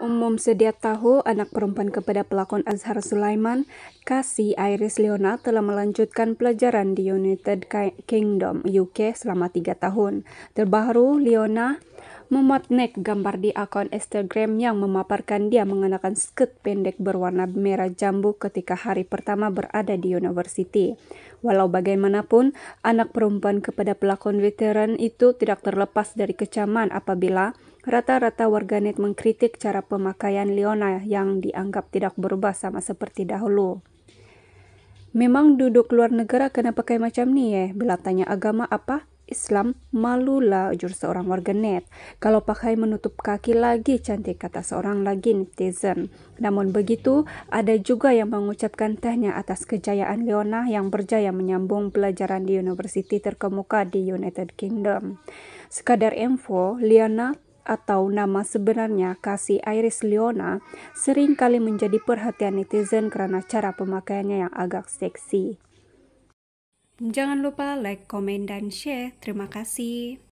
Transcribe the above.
Umum sedia tahu, anak perempuan kepada pelakon Azhar Sulaiman, Kasih Iris Leona telah melanjutkan pelajaran di United Kingdom, UK selama tiga tahun. Terbaru, Leona Memotnek gambar di akun Instagram yang memaparkan dia mengenakan skirt pendek berwarna merah jambu ketika hari pertama berada di university. Walau bagaimanapun, anak perempuan kepada pelakon veteran itu tidak terlepas dari kecaman apabila rata-rata warganet mengkritik cara pemakaian Leona yang dianggap tidak berubah sama seperti dahulu. Memang duduk luar negara kena pakai macam ni eh? Bila tanya agama apa? Islam, malulah ujar seorang warganet. Kalau pakai menutup kaki lagi cantik kata seorang lagi netizen. Namun begitu, ada juga yang mengucapkan tehnya atas kejayaan Leona yang berjaya menyambung pelajaran di universiti terkemuka di United Kingdom. Sekadar info, Liana atau nama sebenarnya Kasih Iris Leona sering kali menjadi perhatian netizen karena cara pemakaiannya yang agak seksi. Jangan lupa like, komen, dan share. Terima kasih.